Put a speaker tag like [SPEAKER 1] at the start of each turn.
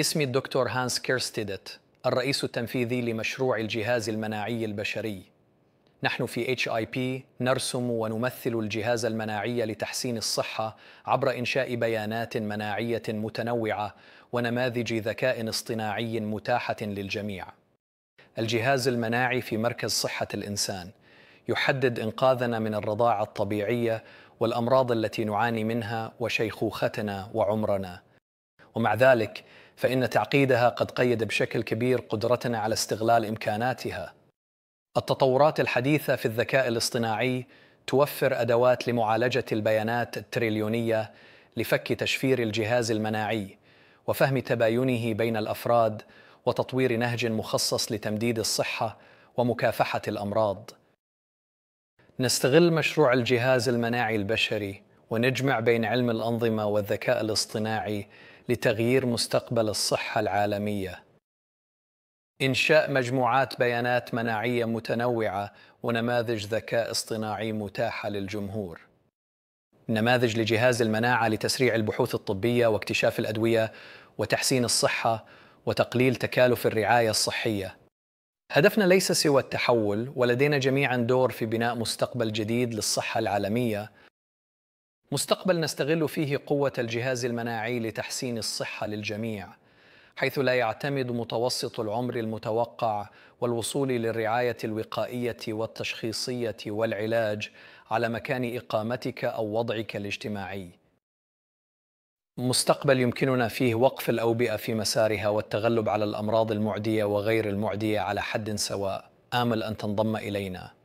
[SPEAKER 1] اسمي الدكتور هانس كيرستيدت الرئيس التنفيذي لمشروع الجهاز المناعي البشري نحن في HIP نرسم ونمثل الجهاز المناعي لتحسين الصحه عبر انشاء بيانات مناعيه متنوعه ونماذج ذكاء اصطناعي متاحه للجميع الجهاز المناعي في مركز صحه الانسان يحدد انقاذنا من الرضاعه الطبيعيه والامراض التي نعاني منها وشيخوختنا وعمرنا ومع ذلك فإن تعقيدها قد قيد بشكل كبير قدرتنا على استغلال إمكاناتها. التطورات الحديثة في الذكاء الاصطناعي توفر أدوات لمعالجة البيانات التريليونية لفك تشفير الجهاز المناعي وفهم تباينه بين الأفراد وتطوير نهج مخصص لتمديد الصحة ومكافحة الأمراض. نستغل مشروع الجهاز المناعي البشري ونجمع بين علم الأنظمة والذكاء الاصطناعي لتغيير مستقبل الصحة العالمية. إنشاء مجموعات بيانات مناعية متنوعة ونماذج ذكاء اصطناعي متاحة للجمهور. نماذج لجهاز المناعة لتسريع البحوث الطبية واكتشاف الأدوية وتحسين الصحة وتقليل تكالف الرعاية الصحية. هدفنا ليس سوى التحول ولدينا جميعا دور في بناء مستقبل جديد للصحة العالمية مستقبل نستغل فيه قوة الجهاز المناعي لتحسين الصحة للجميع حيث لا يعتمد متوسط العمر المتوقع والوصول للرعاية الوقائية والتشخيصية والعلاج على مكان إقامتك أو وضعك الاجتماعي. مستقبل يمكننا فيه وقف الأوبئة في مسارها والتغلب على الأمراض المعدية وغير المعدية على حد سواء. آمل أن تنضم إلينا.